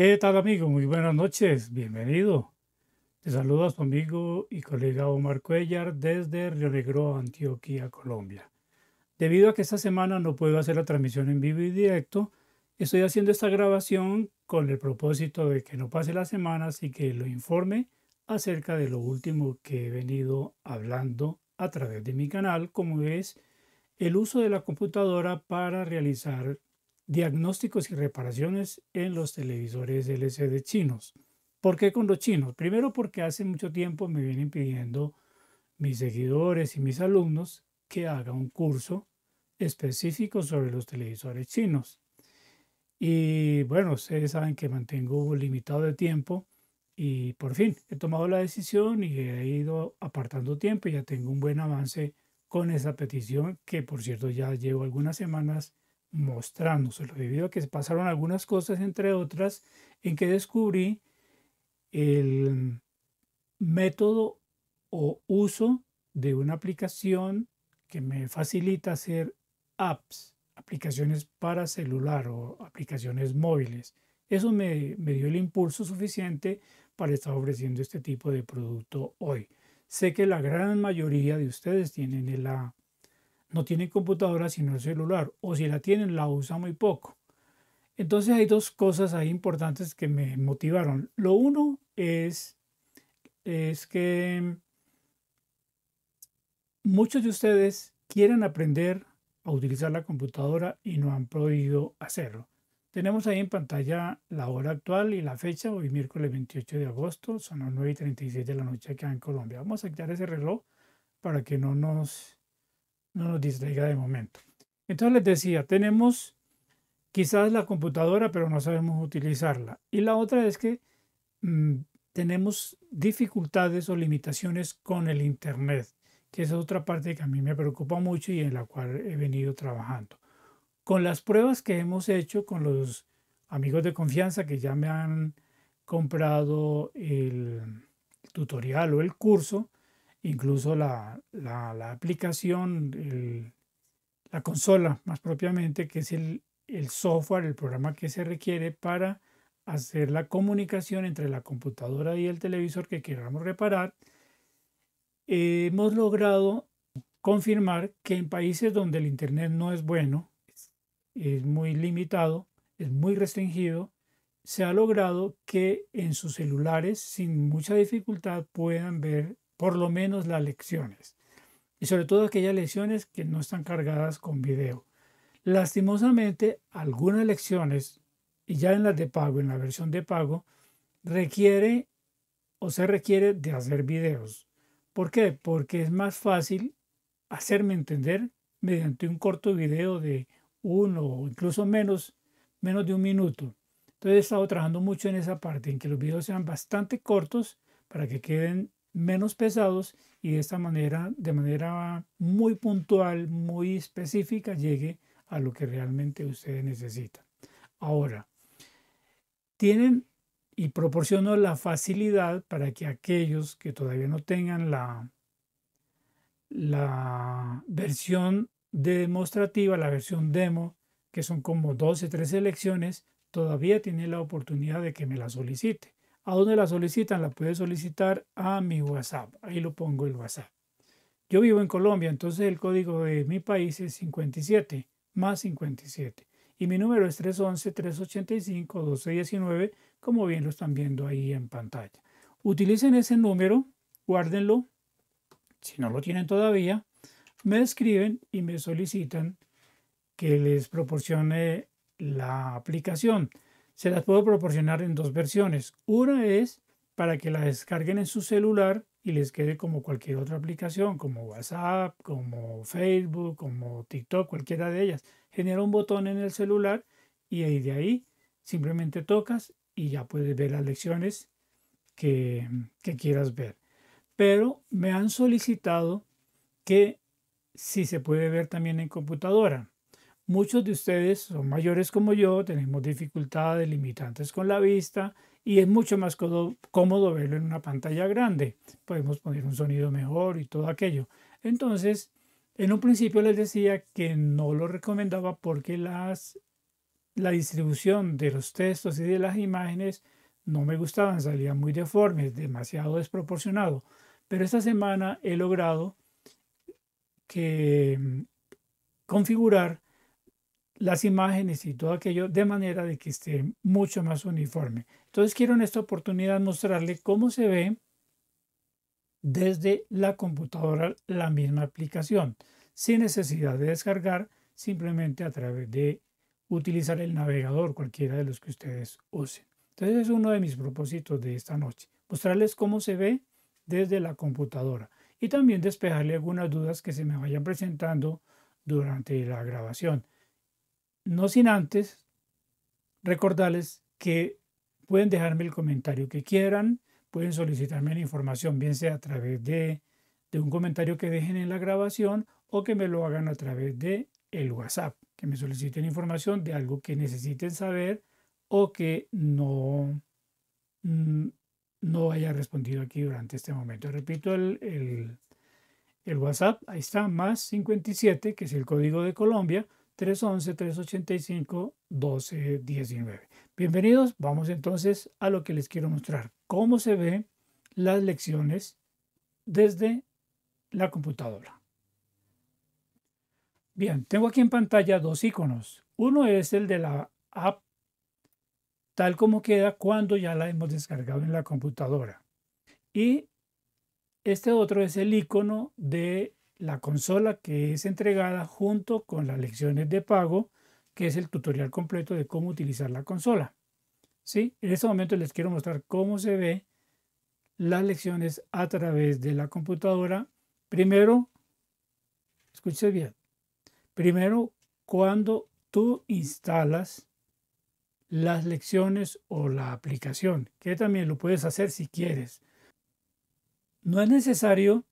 ¿Qué tal amigo? Muy buenas noches, bienvenido. Te saludo a tu amigo y colega Omar Cuellar desde Río Negro, Antioquia, Colombia. Debido a que esta semana no puedo hacer la transmisión en vivo y directo, estoy haciendo esta grabación con el propósito de que no pase la semana, así que lo informe acerca de lo último que he venido hablando a través de mi canal, como es el uso de la computadora para realizar diagnósticos y reparaciones en los televisores LCD chinos. ¿Por qué con los chinos? Primero porque hace mucho tiempo me vienen pidiendo mis seguidores y mis alumnos que haga un curso específico sobre los televisores chinos. Y bueno, ustedes saben que mantengo limitado de tiempo y por fin he tomado la decisión y he ido apartando tiempo y ya tengo un buen avance con esa petición que por cierto ya llevo algunas semanas mostrándoselo, debido a que se pasaron algunas cosas, entre otras, en que descubrí el método o uso de una aplicación que me facilita hacer apps, aplicaciones para celular o aplicaciones móviles. Eso me, me dio el impulso suficiente para estar ofreciendo este tipo de producto hoy. Sé que la gran mayoría de ustedes tienen la no tienen computadora sino el celular, o si la tienen la usan muy poco. Entonces hay dos cosas ahí importantes que me motivaron. Lo uno es, es que muchos de ustedes quieren aprender a utilizar la computadora y no han podido hacerlo. Tenemos ahí en pantalla la hora actual y la fecha, hoy miércoles 28 de agosto, son las 9 y 36 de la noche acá en Colombia. Vamos a quitar ese reloj para que no nos no nos distraiga de momento. Entonces les decía, tenemos quizás la computadora, pero no sabemos utilizarla. Y la otra es que mm, tenemos dificultades o limitaciones con el Internet, que es otra parte que a mí me preocupa mucho y en la cual he venido trabajando. Con las pruebas que hemos hecho con los amigos de confianza que ya me han comprado el tutorial o el curso, incluso la, aplicación, la consola más propiamente, que es el, el software, el programa que se requiere para hacer la comunicación entre la computadora y el televisor que queramos reparar, hemos logrado confirmar que en países donde el Internet no es bueno, es muy limitado, es muy restringido, se ha logrado que en sus celulares sin mucha dificultad puedan ver por lo menos las lecciones. Y sobre todo aquellas lecciones que no están cargadas con video. Lastimosamente, algunas lecciones, y ya en las de pago, en la versión de pago, requiere o se requiere de hacer videos. ¿Por qué? Porque es más fácil hacerme entender mediante un corto video de uno o incluso menos, menos de un minuto. Entonces he estado trabajando mucho en esa parte, en que los videos sean bastante cortos para que queden menos pesados y de esta manera, de manera muy puntual, muy específica, llegue a lo que realmente ustedes necesitan. Ahora, tienen y proporciono la facilidad para que aquellos que todavía no tengan la, la versión demostrativa, la versión demo, que son como 12, 13 lecciones, todavía tienen la oportunidad de que me la solicite. ¿A dónde la solicitan? La puede solicitar a mi WhatsApp. Ahí lo pongo el WhatsApp. Yo vivo en Colombia, entonces el código de mi país es 57 más 57. Y mi número es 311-385-1219, como bien lo están viendo ahí en pantalla. Utilicen ese número, guárdenlo. Si no lo tienen todavía, me escriben y me solicitan que les proporcione la aplicación se las puedo proporcionar en dos versiones. Una es para que la descarguen en su celular y les quede como cualquier otra aplicación, como WhatsApp, como Facebook, como TikTok, cualquiera de ellas. Genera un botón en el celular y ahí de ahí simplemente tocas y ya puedes ver las lecciones que quieras ver. Pero me han solicitado que si se puede ver también en computadora. Muchos de ustedes son mayores como yo, tenemos dificultades limitantes con la vista y es mucho más cómodo verlo en una pantalla grande. Podemos poner un sonido mejor y todo aquello. Entonces, en un principio les decía que no lo recomendaba porque las, la distribución de los textos y de las imágenes no me gustaban, salían muy deformes, demasiado desproporcionado. Pero esta semana he logrado que mm, configurar las imágenes y todo aquello de manera de que esté mucho más uniforme. Entonces quiero en esta oportunidad mostrarle cómo se ve desde la computadora la misma aplicación, sin necesidad de descargar, simplemente a través de utilizar el navegador, cualquiera de los que ustedes usen. Entonces es uno de mis propósitos de esta noche, mostrarles cómo se ve desde la computadora y también despejarle algunas dudas que se me vayan presentando durante la grabación. No sin antes recordarles que pueden dejarme el comentario que quieran, pueden solicitarme la información, bien sea a través de, un comentario que dejen en la grabación o que me lo hagan a través de el WhatsApp, que me soliciten información de algo que necesiten saber o que no, mm, no haya respondido aquí durante este momento. Repito, el, el WhatsApp, ahí está, más 57, que es el código de Colombia, 311-385-1219. Bienvenidos, vamos entonces a lo que les quiero mostrar, cómo se ven las lecciones desde la computadora. Bien, tengo aquí en pantalla dos iconos. Uno es el de la app, tal como queda cuando ya la hemos descargado en la computadora. Y este otro es el icono de la consola que es entregada junto con las lecciones de pago, que es el tutorial completo de cómo utilizar la consola. ¿Sí? En este momento les quiero mostrar cómo se ve las lecciones a través de la computadora. Primero, escúchese bien, primero cuando tú instalas las lecciones o la aplicación, que también lo puedes hacer si quieres. No es necesario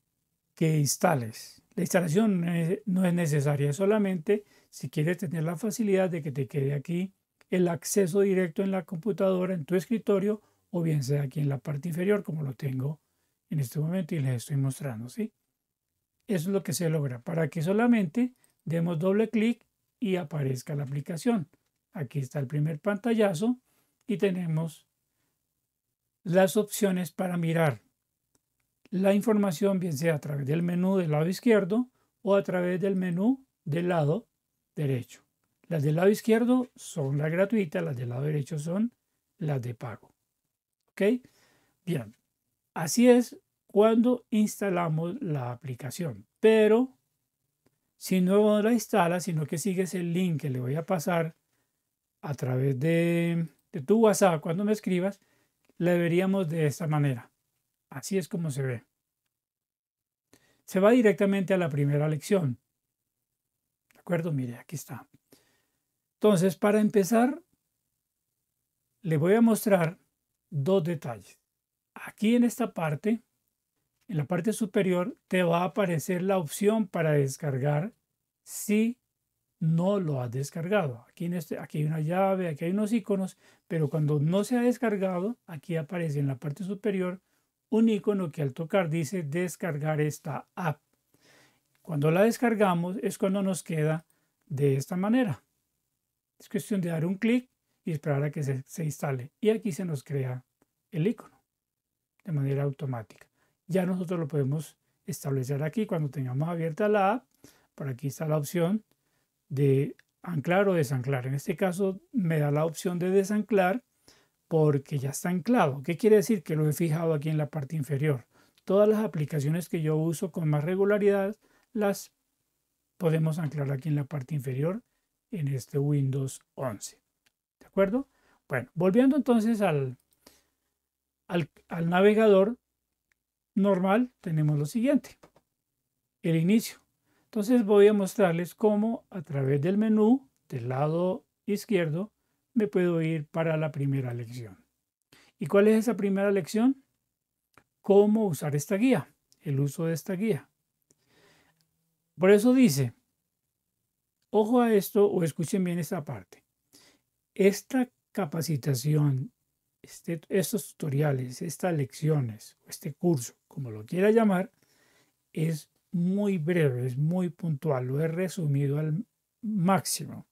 que instales. La instalación no es, necesaria, solamente si quieres tener la facilidad de que te quede aquí el acceso directo en la computadora, en tu escritorio, o bien sea aquí en la parte inferior, como lo tengo en este momento y les estoy mostrando, ¿sí? Eso es lo que se logra, para que solamente demos doble clic y aparezca la aplicación. Aquí está el primer pantallazo y tenemos las opciones para mirar la información, bien sea a través del menú del lado izquierdo o a través del menú del lado derecho. Las del lado izquierdo son las gratuitas, las del lado derecho son las de pago. ¿Ok? Bien, así es cuando instalamos la aplicación. Pero si no la instalas, sino que sigues el link que le voy a pasar a través de, tu WhatsApp cuando me escribas, la veríamos de esta manera. Así es como se ve. Se va directamente a la primera lección. ¿De acuerdo? Mire, aquí está. Entonces, para empezar, le voy a mostrar dos detalles. Aquí en esta parte, en la parte superior, te va a aparecer la opción para descargar si no lo has descargado. Aquí, en este, aquí hay una llave, aquí hay unos iconos, pero cuando no se ha descargado, aquí aparece en la parte superior un icono que al tocar dice descargar esta app. Cuando la descargamos es cuando nos queda de esta manera. Es cuestión de dar un clic y esperar a que se, instale. Y aquí se nos crea el icono de manera automática. Ya nosotros lo podemos establecer aquí cuando tengamos abierta la app. Por aquí está la opción de anclar o desanclar. En este caso me da la opción de desanclar porque ya está anclado. ¿Qué quiere decir? Que lo he fijado aquí en la parte inferior. Todas las aplicaciones que yo uso con más regularidad las podemos anclar aquí en la parte inferior en este Windows 11. ¿De acuerdo? Bueno, volviendo entonces al, al, al navegador normal, tenemos lo siguiente. El inicio. Entonces voy a mostrarles cómo a través del menú del lado izquierdo me puedo ir para la primera lección. ¿Y cuál es esa primera lección? Cómo usar esta guía, el uso de esta guía. Por eso dice, ojo a esto o escuchen bien esta parte. Esta capacitación, este, estos tutoriales, estas lecciones, este curso, como lo quiera llamar, es muy breve, es muy puntual, lo he resumido al máximo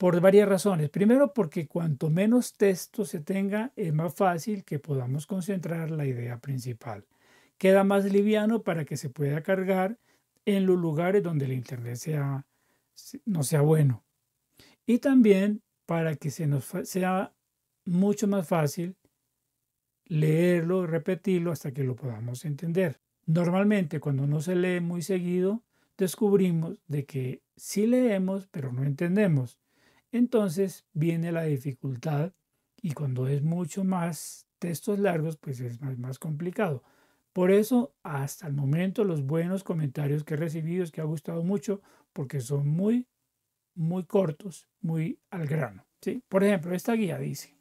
por varias razones. Primero, porque cuanto menos texto se tenga, es más fácil que podamos concentrar la idea principal. Queda más liviano para que se pueda cargar en los lugares donde el Internet sea, no sea bueno. Y también para que se nos sea mucho más fácil leerlo, repetirlo hasta que lo podamos entender. Normalmente cuando no se lee muy seguido, descubrimos de que sí leemos, pero no entendemos entonces viene la dificultad y cuando es mucho más textos largos, pues es más, complicado. Por eso, hasta el momento, los buenos comentarios que he recibido es que ha gustado mucho porque son muy, muy cortos, muy al grano. Por ejemplo, esta guía dice,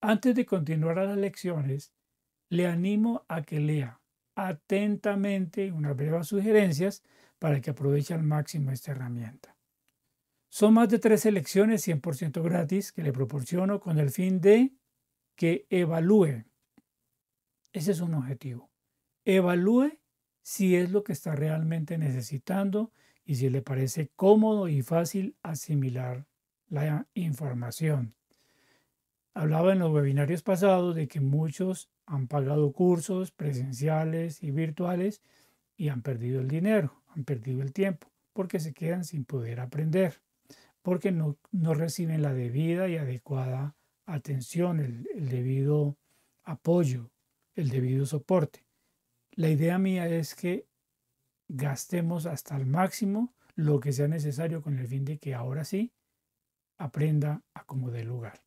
antes de continuar a las lecciones, le animo a que lea atentamente unas breves sugerencias para que aproveche al máximo esta herramienta. Son más de tres elecciones 100% gratis que le proporciono con el fin de que evalúe. Ese es un objetivo. Evalúe si es lo que está realmente necesitando y si le parece cómodo y fácil asimilar la información. Hablaba en los webinarios pasados de que muchos han pagado cursos presenciales y virtuales y han perdido el dinero, han perdido el tiempo, porque se quedan sin poder aprender porque no, reciben la debida y adecuada atención, el, debido apoyo, el debido soporte. La idea mía es que gastemos hasta el máximo lo que sea necesario con el fin de que ahora sí aprenda a como dé lugar.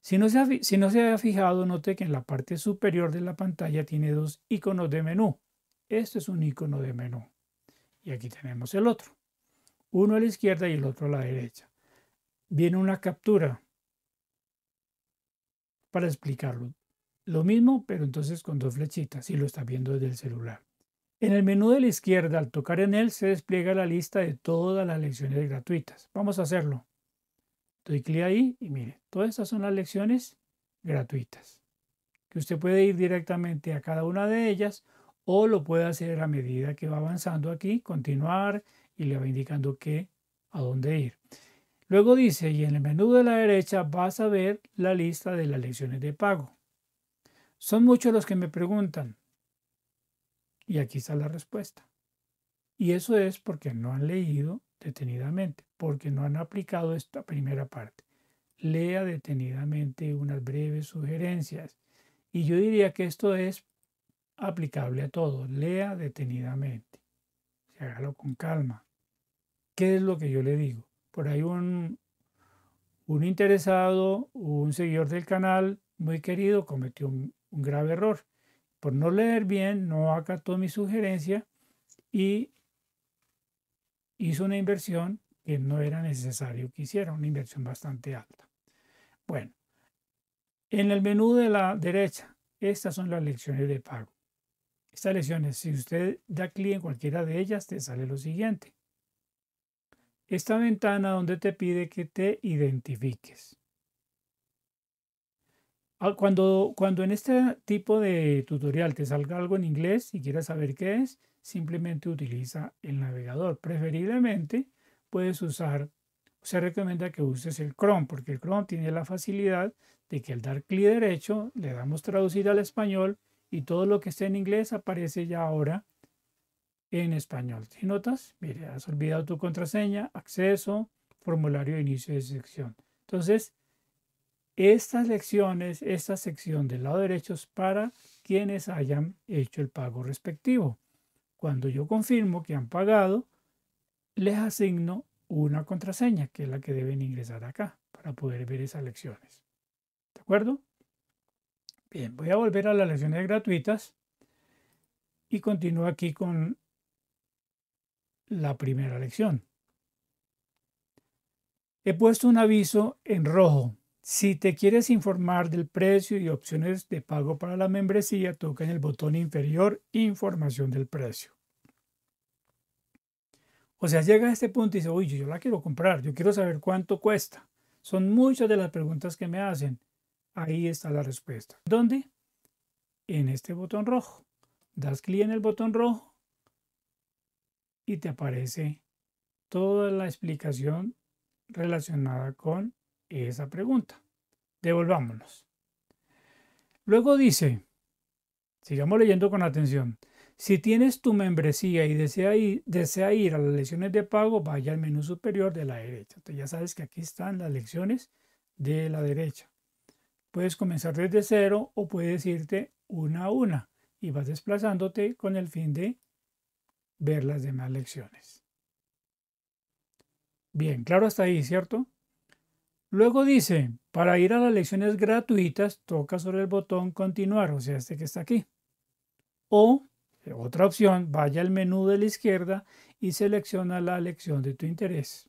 Si no, se ha, si no se ha fijado, note que en la parte superior de la pantalla tiene dos iconos de menú. Este es un icono de menú. Y aquí tenemos el otro uno a la izquierda y el otro a la derecha. Viene una captura para explicarlo. Lo mismo, pero entonces con dos flechitas y lo está viendo desde el celular. En el menú de la izquierda, al tocar en él, se despliega la lista de todas las lecciones gratuitas. Vamos a hacerlo. Doy clic ahí y mire, todas estas son las lecciones gratuitas. Que usted puede ir directamente a cada una de ellas o lo puede hacer a medida que va avanzando aquí, continuar, y le va indicando qué, a dónde ir. Luego dice, y en el menú de la derecha vas a ver la lista de las lecciones de pago. Son muchos los que me preguntan. Y aquí está la respuesta. Y eso es porque no han leído detenidamente, porque no han aplicado esta primera parte. Lea detenidamente unas breves sugerencias. Y yo diría que esto es aplicable a todos. Lea detenidamente. hágalo con calma. ¿Qué es lo que yo le digo? Por ahí un, interesado, un seguidor del canal muy querido cometió un, un grave error. Por no leer bien, no acató mi sugerencia y hizo una inversión que no era necesario que hiciera, una inversión bastante alta. Bueno, en el menú de la derecha, estas son las lecciones de pago. Estas lecciones, si usted da clic en cualquiera de ellas, te sale lo siguiente esta ventana donde te pide que te identifiques. Ah, cuando, cuando en este tipo de tutorial te salga algo en inglés y quieras saber qué es, simplemente utiliza el navegador. Preferiblemente puedes usar, se recomienda que uses el Chrome, porque el Chrome tiene la facilidad de que al dar clic derecho le damos traducir al español y todo lo que esté en inglés aparece ya ahora en español. Si notas, mire, has olvidado tu contraseña, acceso, formulario de inicio de sección. Entonces, estas lecciones, esta sección del lado derecho es para quienes hayan hecho el pago respectivo. Cuando yo confirmo que han pagado, les asigno una contraseña, que es la que deben ingresar acá para poder ver esas lecciones. ¿De acuerdo? Bien, voy a volver a las lecciones gratuitas y continúo aquí con la primera lección. He puesto un aviso en rojo. Si te quieres informar del precio y opciones de pago para la membresía, toca en el botón inferior Información del precio. O sea, llega a este punto y dice, oye yo la quiero comprar, yo quiero saber cuánto cuesta. Son muchas de las preguntas que me hacen. Ahí está la respuesta. ¿Dónde? En este botón rojo. Das clic en el botón rojo y te aparece toda la explicación relacionada con esa pregunta. Devolvámonos. Luego dice, sigamos leyendo con atención, si tienes tu membresía y desea ir, desea ir a las lecciones de pago, vaya al menú superior de la derecha. ya sabes que aquí están las lecciones de la derecha. Puedes comenzar desde cero o puedes irte una a una y vas desplazándote con el fin de ver las demás lecciones. Bien, claro hasta ahí, ¿cierto? Luego dice, para ir a las lecciones gratuitas, toca sobre el botón continuar, o sea, este que está aquí. O, eh, otra opción, vaya al menú de la izquierda y selecciona la lección de tu interés.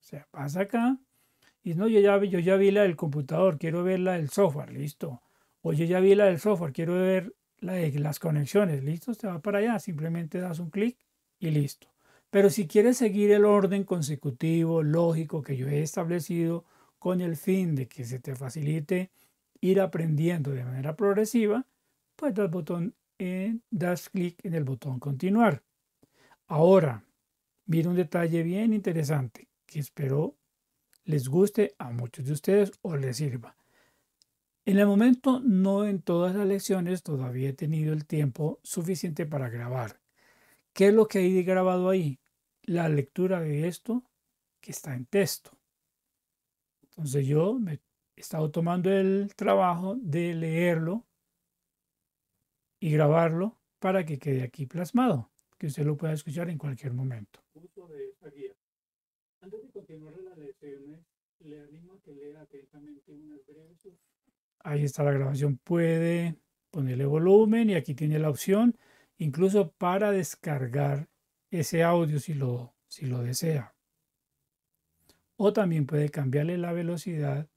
O sea, pasa acá y no, yo ya, yo ya vi la del computador, quiero ver la del software, listo. O yo ya vi la del software, quiero ver las conexiones, listo, te va para allá, simplemente das un clic y listo. Pero si quieres seguir el orden consecutivo, lógico que yo he establecido con el fin de que se te facilite ir aprendiendo de manera progresiva, pues das, botón en, eh, das clic en el botón continuar. Ahora, mira un detalle bien interesante que espero les guste a muchos de ustedes o les sirva. En el momento, no en todas las lecciones todavía he tenido el tiempo suficiente para grabar. ¿Qué es lo que hay grabado ahí? La lectura de esto que está en texto. Entonces yo me he estado tomando el trabajo de leerlo y grabarlo para que quede aquí plasmado, que usted lo pueda escuchar en cualquier momento. Ahí está la grabación. Puede ponerle volumen y aquí tiene la opción incluso para descargar ese audio si lo, si lo desea. O también puede cambiarle la velocidad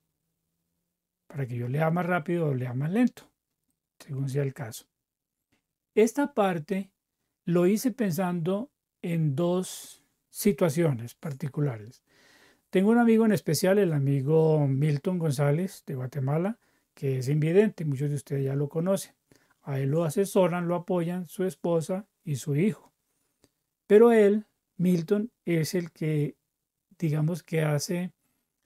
para que yo lea más rápido o lea más lento, según sea el caso. Esta parte lo hice pensando en dos situaciones particulares. Tengo un amigo en especial, el amigo Milton González de Guatemala, que es invidente, muchos de ustedes ya lo conocen. A él lo asesoran, lo apoyan su esposa y su hijo. Pero él, Milton, es el que, digamos que hace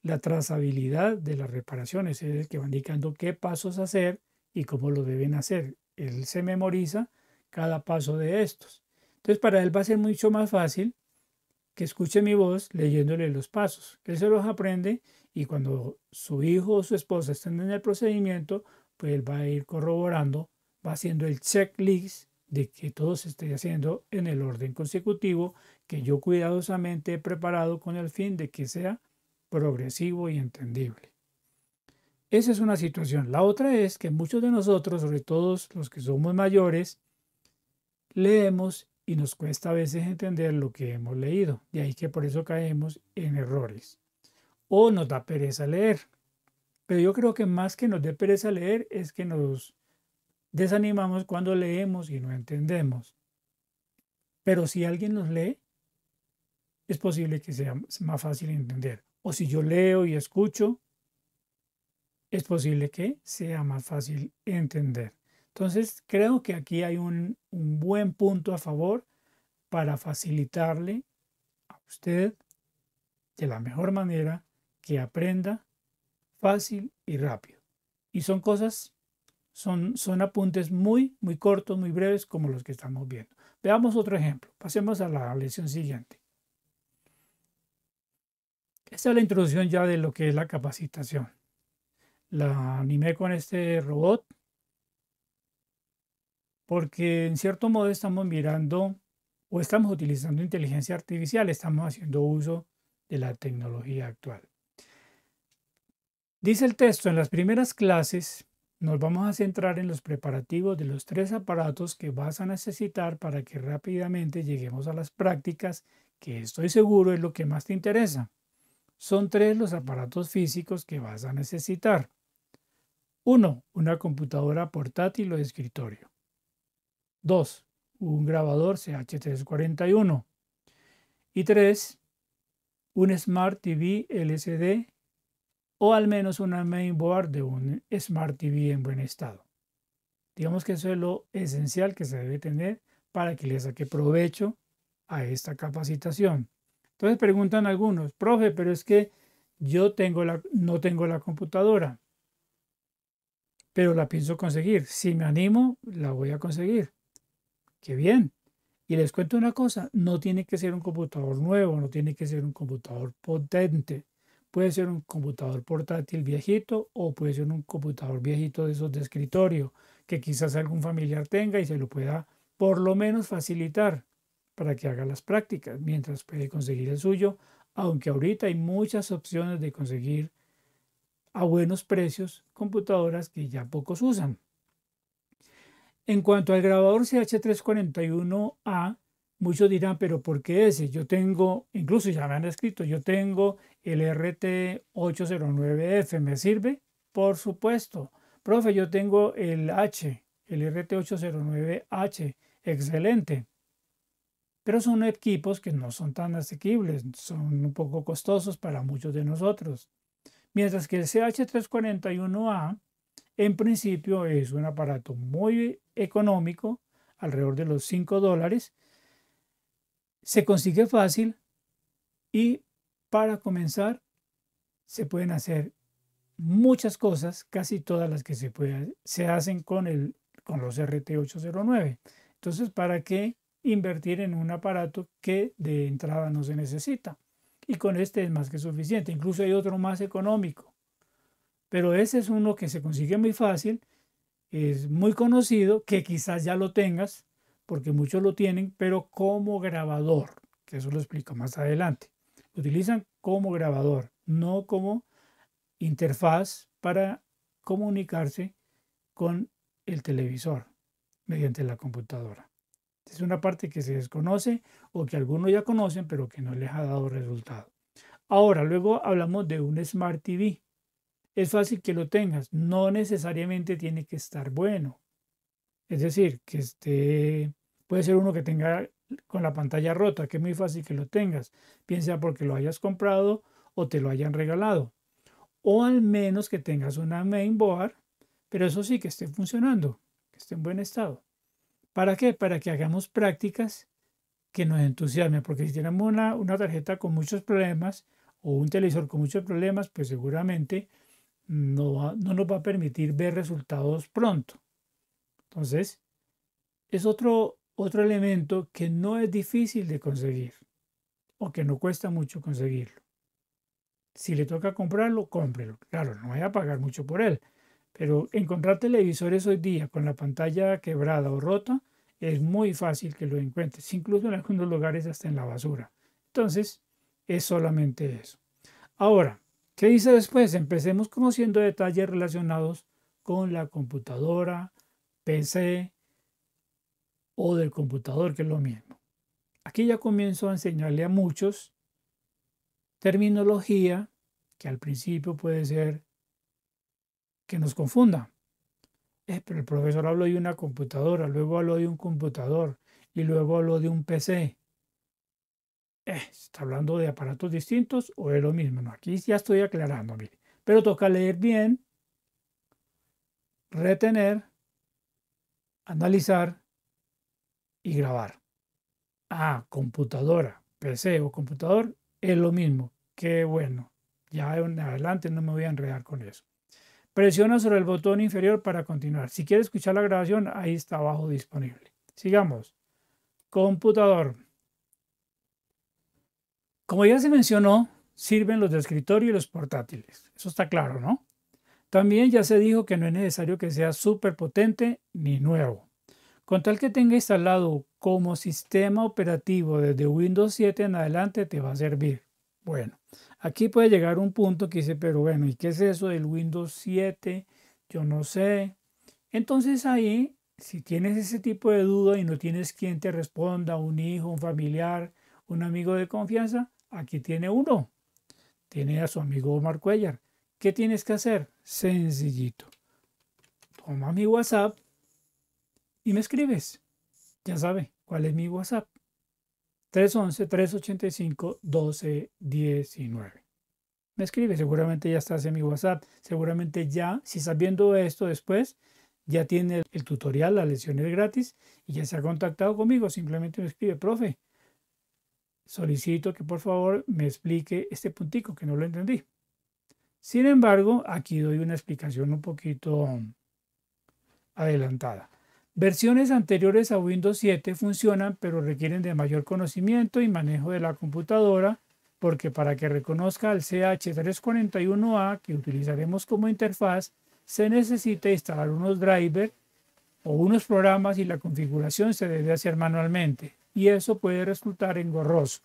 la trazabilidad de las reparaciones, es el que va indicando qué pasos hacer y cómo lo deben hacer. Él se memoriza cada paso de estos. Entonces para él va a ser mucho más fácil que escuche mi voz leyéndole los pasos. Él se los aprende y cuando su hijo o su esposa estén en el procedimiento, pues él va a ir corroborando va haciendo el checklist de que todo se esté haciendo en el orden consecutivo que yo cuidadosamente he preparado con el fin de que sea progresivo y entendible. Esa es una situación. La otra es que muchos de nosotros, sobre todo los que somos mayores, leemos y nos cuesta a veces entender lo que hemos leído. De ahí que por eso caemos en errores. O nos da pereza leer. Pero yo creo que más que nos dé pereza leer es que nos desanimamos cuando leemos y no entendemos. Pero si alguien nos lee, es posible que sea más fácil entender. O si yo leo y escucho, es posible que sea más fácil entender. Entonces, creo que aquí hay un, buen punto a favor para facilitarle a usted de la mejor manera que aprenda fácil y rápido. Y son cosas son, apuntes muy, muy cortos, muy breves, como los que estamos viendo. Veamos otro ejemplo. Pasemos a la lección siguiente. Esta es la introducción ya de lo que es la capacitación. La animé con este robot porque en cierto modo estamos mirando o estamos utilizando inteligencia artificial, estamos haciendo uso de la tecnología actual. Dice el texto, en las primeras clases nos vamos a centrar en los preparativos de los tres aparatos que vas a necesitar para que rápidamente lleguemos a las prácticas, que estoy seguro es lo que más te interesa. Son tres los aparatos físicos que vas a necesitar. 1. Una computadora portátil o de escritorio. Dos, Un grabador CH341. Y tres, Un Smart TV LCD o al menos una mainboard de un Smart TV en buen estado. Digamos que eso es lo esencial que se debe tener para que le saque provecho a esta capacitación. Entonces preguntan algunos, profe, pero es que yo tengo la, no tengo la computadora, pero la pienso conseguir. Si me animo, la voy a conseguir. Qué bien. Y les cuento una cosa, no tiene que ser un computador nuevo, no tiene que ser un computador potente. Puede ser un computador portátil viejito o puede ser un computador viejito de esos de escritorio que quizás algún familiar tenga y se lo pueda por lo menos facilitar para que haga las prácticas mientras puede conseguir el suyo, aunque ahorita hay muchas opciones de conseguir a buenos precios computadoras que ya pocos usan. En cuanto al grabador CH341A, Muchos dirán, pero ¿por qué ese? Yo tengo, incluso ya me han escrito, yo tengo el RT809F, ¿me sirve? Por supuesto. Profe, yo tengo el H, el RT809H, excelente. Pero son equipos que no son tan asequibles, son un poco costosos para muchos de nosotros. Mientras que el CH341A, en principio, es un aparato muy económico, alrededor de los 5 dólares, se consigue fácil y para comenzar se pueden hacer muchas cosas, casi todas las que se, se hacen con, el, con los RT809. Entonces, ¿para qué invertir en un aparato que de entrada no se necesita? Y con este es más que suficiente. Incluso hay otro más económico. Pero ese es uno que se consigue muy fácil, es muy conocido, que quizás ya lo tengas porque muchos lo tienen, pero como grabador, que eso lo explico más adelante. utilizan como grabador, no como interfaz para comunicarse con el televisor mediante la computadora. Es una parte que se desconoce o que algunos ya conocen, pero que no les ha dado resultado. Ahora, luego hablamos de un Smart TV. Es fácil que lo tengas, no necesariamente tiene que estar bueno. Es decir, que esté, puede ser uno que tenga con la pantalla rota, que es muy fácil que lo tengas, Piensa porque lo hayas comprado o te lo hayan regalado. O al menos que tengas una mainboard, pero eso sí, que esté funcionando, que esté en buen estado. ¿Para qué? Para que hagamos prácticas que nos entusiasmen, porque si tenemos una, tarjeta con muchos problemas o un televisor con muchos problemas, pues seguramente no, no nos va a permitir ver resultados pronto. Entonces, es otro, otro elemento que no es difícil de conseguir o que no cuesta mucho conseguirlo. Si le toca comprarlo, cómprelo. Claro, no vaya a pagar mucho por él, pero encontrar televisores hoy día con la pantalla quebrada o rota es muy fácil que lo encuentres, incluso en algunos lugares hasta en la basura. Entonces, es solamente eso. Ahora, ¿qué dice después? Empecemos conociendo detalles relacionados con la computadora, PC o del computador, que es lo mismo. Aquí ya comienzo a enseñarle a muchos terminología que al principio puede ser que nos confunda. pero el profesor habló de una computadora, luego habló de un computador y luego habló de un PC. Eh, ¿Está hablando de aparatos distintos o es lo mismo? aquí ya estoy aclarando, Pero toca leer bien, retener analizar y grabar. Ah, computadora, PC o computador es lo mismo. Qué bueno. Ya en adelante no me voy a enredar con eso. Presiona sobre el botón inferior para continuar. Si quiere escuchar la grabación, ahí está abajo disponible. Sigamos. Computador. Como ya se mencionó, sirven los de escritorio y los portátiles. Eso está claro, ¿no? También ya se dijo que no es necesario que sea súper potente ni nuevo. Con tal que tenga instalado como sistema operativo desde Windows 7 en adelante te va a servir. Bueno, aquí puede llegar un punto que dice, pero bueno, ¿y qué es eso del Windows 7? Yo no sé. Entonces ahí, si tienes ese tipo de duda y no tienes quien te responda, un hijo, un familiar, un amigo de confianza, aquí tiene uno. Tiene a su amigo Omar Cuellar. ¿Qué tienes que hacer? Sencillito. Toma mi WhatsApp y me escribes. Ya sabe cuál es mi WhatsApp. 311-385-1219. Me escribe, seguramente ya estás en mi WhatsApp. Seguramente ya, si estás viendo esto después, ya tiene el tutorial, las lecciones gratis y ya se ha contactado conmigo. Simplemente me escribe, profe, solicito que por favor me explique este puntico que no lo entendí. Sin embargo, aquí doy una explicación un poquito adelantada. Versiones anteriores a Windows 7 funcionan, pero requieren de mayor conocimiento y manejo de la computadora, porque para que reconozca el CH341A que utilizaremos como interfaz, se necesita instalar unos drivers o unos programas y la configuración se debe hacer manualmente, y eso puede resultar engorroso.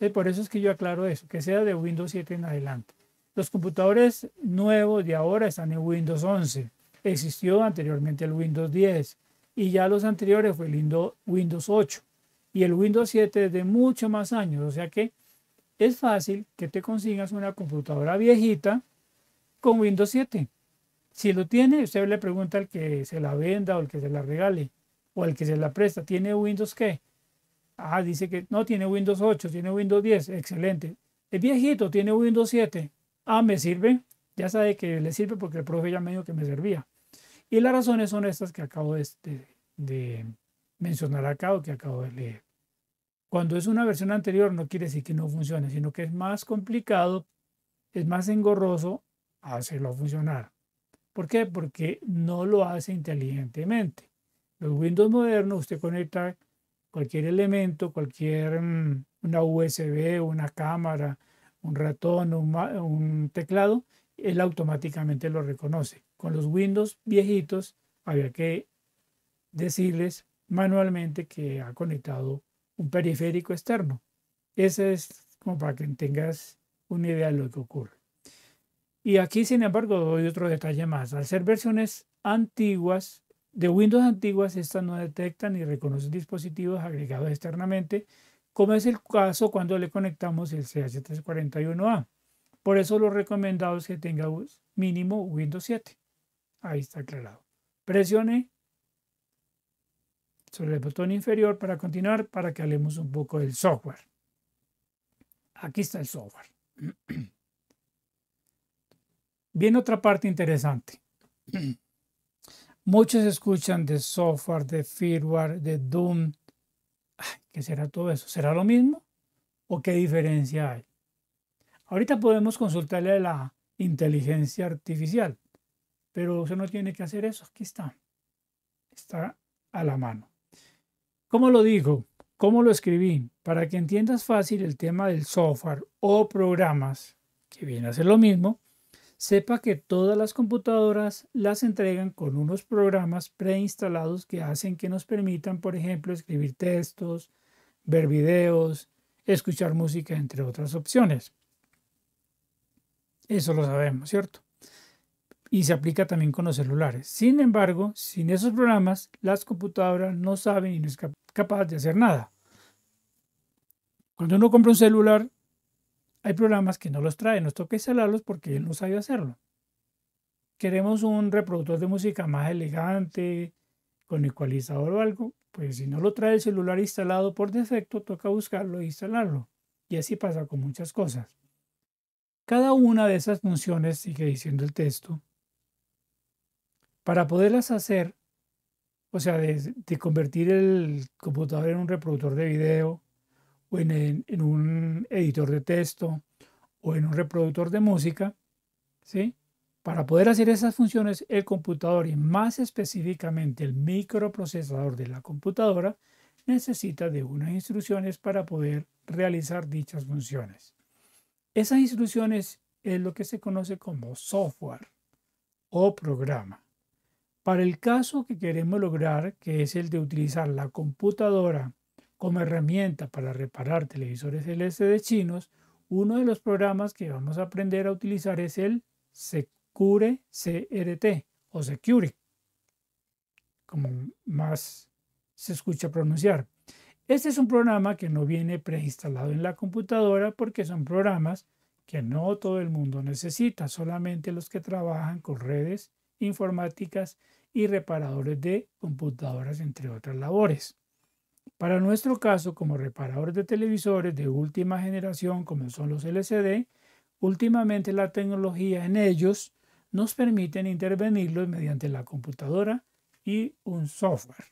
y por eso es que yo aclaro eso, que sea de Windows 7 en adelante. Los computadores nuevos de ahora están en Windows 11. Existió anteriormente el Windows 10 y ya los anteriores fue Windows 8 y el Windows 7 es de muchos más años. O sea que es fácil que te consigas una computadora viejita con Windows 7. Si lo tiene, usted le pregunta al que se la venda o al que se la regale o al que se la presta, ¿tiene Windows qué? Ah, dice que no tiene Windows 8, tiene Windows 10, excelente. Es viejito, tiene Windows 7. Ah, me sirve. Ya sabe que le sirve porque el profe ya me dijo que me servía. Y las razones son estas que acabo este, de, mencionar acá o que acabo de leer. Cuando es una versión anterior no quiere decir que no funcione, sino que es más complicado, es más engorroso hacerlo funcionar. ¿Por qué? Porque no lo hace inteligentemente. Los Windows modernos, usted conecta cualquier elemento, cualquier, mm, una USB, una cámara, un ratón o un, teclado, él automáticamente lo reconoce. Con los Windows viejitos había que decirles manualmente que ha conectado un periférico externo. Ese es como para que tengas una idea de lo que ocurre. Y aquí, sin embargo, doy otro detalle más. Al ser versiones antiguas, de Windows antiguas, estas no detectan ni reconocen dispositivos agregados externamente como es el caso cuando le conectamos el CH341A. Por eso lo recomendado es que tenga mínimo Windows 7. Ahí está aclarado. Presione sobre el botón inferior para continuar para que hablemos un poco del software. Aquí está el software. Viene otra parte interesante. Muchos escuchan de software, de firmware, de Doom, ¿Qué será todo eso? ¿Será lo mismo? ¿O qué diferencia hay? Ahorita podemos consultarle a la inteligencia artificial, pero usted no tiene que hacer eso. Aquí está. Está a la mano. ¿Cómo lo digo? ¿Cómo lo escribí? Para que entiendas fácil el tema del software o programas, que viene a ser lo mismo, Sepa que todas las computadoras las entregan con unos programas preinstalados que hacen que nos permitan, por ejemplo, escribir textos, ver videos, escuchar música, entre otras opciones. Eso lo sabemos, ¿cierto? Y se aplica también con los celulares. Sin embargo, sin esos programas, las computadoras no saben y no es capaz de hacer nada. Cuando uno compra un celular, hay programas que no los traen, nos toca instalarlos porque él no sabe hacerlo. Queremos un reproductor de música más elegante, con ecualizador o algo, pues si no lo trae el celular instalado por defecto, toca buscarlo e instalarlo. Y así pasa con muchas cosas. Cada una de esas funciones, sigue diciendo el texto, para poderlas hacer, o sea, de, de, convertir el computador en un reproductor de video, o en, un editor de texto o en un reproductor de música, ¿sí? Para poder hacer esas funciones, el computador y más específicamente el microprocesador de la computadora necesita de unas instrucciones para poder realizar dichas funciones. Esas instrucciones es lo que se conoce como software o programa. Para el caso que queremos lograr, que es el de utilizar la computadora como herramienta para reparar televisores LCD chinos, uno de los programas que vamos a aprender a utilizar es el Secure CRT o Secure, como más se escucha pronunciar. Este es un programa que no viene preinstalado en la computadora porque son programas que no todo el mundo necesita, solamente los que trabajan con redes informáticas y reparadores de computadoras, entre otras labores. Para nuestro caso, como reparadores de televisores de última generación, como son los LCD, últimamente la tecnología en ellos nos permite intervenirlos mediante la computadora y un software.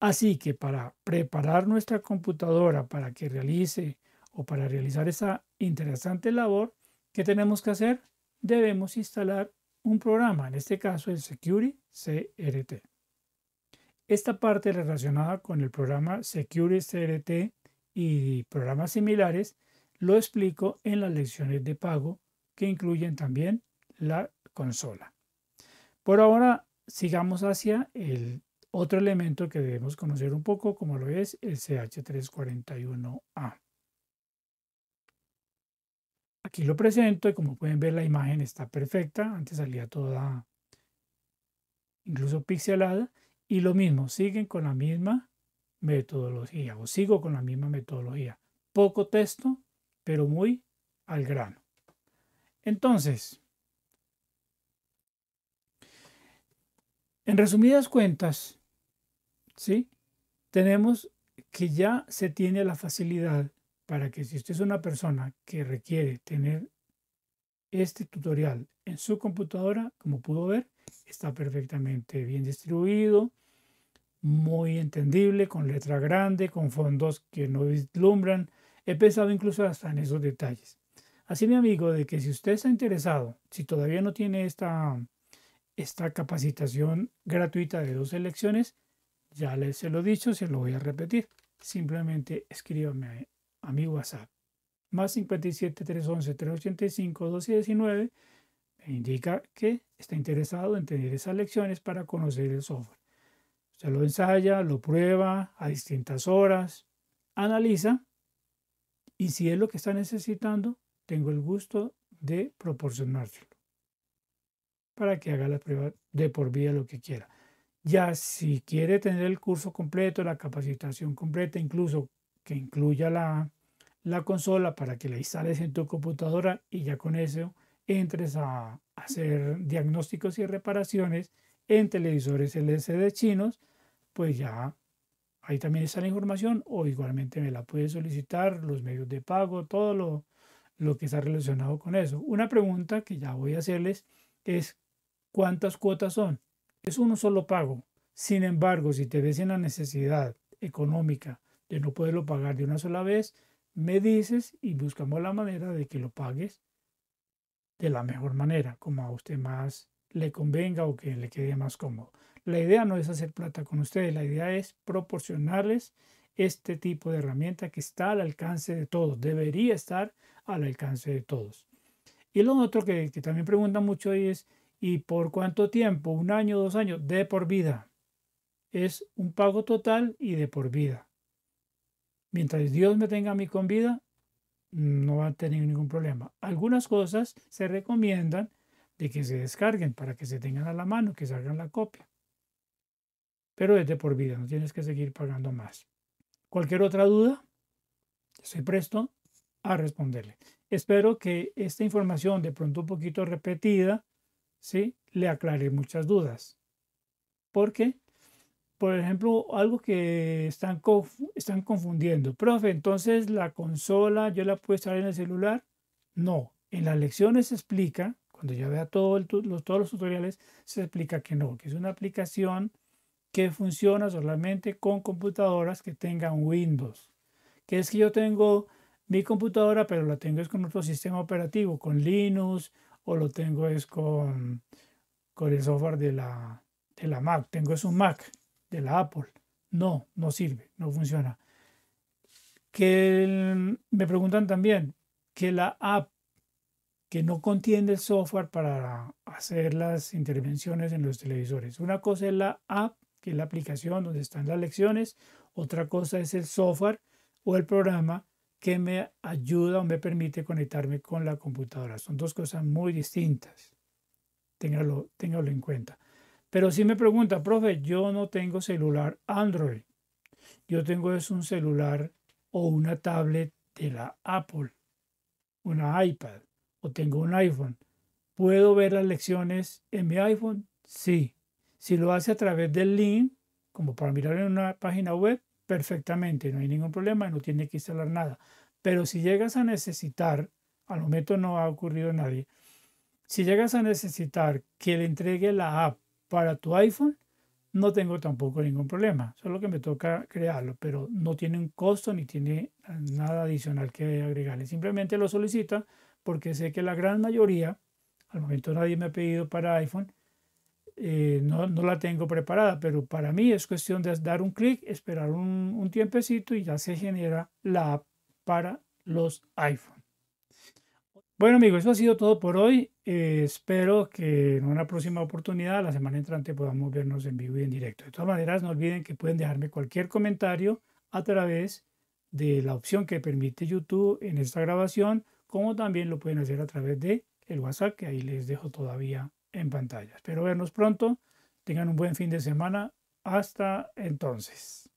Así que para preparar nuestra computadora para que realice o para realizar esa interesante labor, ¿qué tenemos que hacer? Debemos instalar un programa, en este caso el Security CRT. Esta parte relacionada con el programa Secure CRT y programas similares lo explico en las lecciones de pago que incluyen también la consola. Por ahora sigamos hacia el otro elemento que debemos conocer un poco como lo es el CH341A. Aquí lo presento y como pueden ver la imagen está perfecta, antes salía toda incluso pixelada y lo mismo, siguen con la misma metodología o sigo con la misma metodología. Poco texto, pero muy al grano. Entonces, en resumidas cuentas, ¿sí? tenemos que ya se tiene la facilidad para que si usted es una persona que requiere tener este tutorial en su computadora, como pudo ver, está perfectamente bien distribuido, muy entendible, con letra grande, con fondos que no vislumbran. He pensado incluso hasta en esos detalles. Así mi amigo, de que si usted está interesado, si todavía no tiene esta, esta capacitación gratuita de dos elecciones, ya les se lo he dicho, se lo voy a repetir. Simplemente escríbame a, mi WhatsApp. Más 57 311 385 219 me indica que está interesado en tener esas lecciones para conocer el software. Se lo ensaya, lo prueba a distintas horas, analiza y si es lo que está necesitando, tengo el gusto de proporcionárselo para que haga la prueba de por vida lo que quiera. Ya si quiere tener el curso completo, la capacitación completa, incluso que incluya la, la consola para que la instales en tu computadora y ya con eso entres a hacer diagnósticos y reparaciones en televisores LCD chinos pues ya ahí también está la información o igualmente me la puede solicitar, los medios de pago, todo lo, lo que está relacionado con eso. Una pregunta que ya voy a hacerles es cuántas cuotas son. Es uno solo pago. Sin embargo, si te ves en la necesidad económica de no poderlo pagar de una sola vez, me dices y buscamos la manera de que lo pagues de la mejor manera, como a usted más le convenga o que le quede más cómodo. La idea no es hacer plata con ustedes, la idea es proporcionarles este tipo de herramienta que está al alcance de todos, debería estar al alcance de todos. Y lo otro que, también preguntan mucho es, ¿y por cuánto tiempo? ¿Un año, dos años? De por vida. Es un pago total y de por vida. Mientras Dios me tenga a mí con vida, no va a tener ningún problema. Algunas cosas se recomiendan de que se descarguen para que se tengan a la mano, que salgan la copia pero es por vida, no tienes que seguir pagando más. Cualquier otra duda, estoy presto a responderle. Espero que esta información, de pronto un poquito repetida, ¿sí? le aclare muchas dudas. Porque, por ejemplo, algo que están, confundiendo. Profe, entonces la consola yo la puedo usar en el celular. No, en las lecciones se explica, cuando ya vea todo todos los tutoriales, se explica que no, que es una aplicación que funciona solamente con computadoras que tengan Windows. Que es que yo tengo mi computadora, pero la tengo es con otro sistema operativo, con Linux, o lo tengo es con, con el software de la, de la Mac. Tengo es un Mac de la Apple. No, no sirve, no funciona. Que me preguntan también que la app que no contiene el software para hacer las intervenciones en los televisores. Una cosa es la app que es la aplicación donde están las lecciones. Otra cosa es el software o el programa que me ayuda o me permite conectarme con la computadora. Son dos cosas muy distintas. Téngalo, en cuenta. Pero si me pregunta, profe, yo no tengo celular Android. Yo tengo es un celular o una tablet de la Apple, una iPad o tengo un iPhone. ¿Puedo ver las lecciones en mi iPhone? Sí. Si lo hace a través del link, como para mirar en una página web, perfectamente, no hay ningún problema, no tiene que instalar nada. Pero si llegas a necesitar, al momento no ha ocurrido nadie, si llegas a necesitar que le entregue la app para tu iPhone, no tengo tampoco ningún problema, solo que me toca crearlo, pero no tiene un costo ni tiene nada adicional que agregarle. Simplemente lo solicita porque sé que la gran mayoría, al momento nadie me ha pedido para iPhone, eh, no, no, la tengo preparada, pero para mí es cuestión de dar un clic, esperar un, tiempecito y ya se genera la app para los iPhone. Bueno amigos, eso ha sido todo por hoy. Eh, espero que en una próxima oportunidad, la semana entrante, podamos vernos en vivo y en directo. De todas maneras, no olviden que pueden dejarme cualquier comentario a través de la opción que permite YouTube en esta grabación, como también lo pueden hacer a través de el WhatsApp, que ahí les dejo todavía en pantalla. Espero vernos pronto. Tengan un buen fin de semana. Hasta entonces.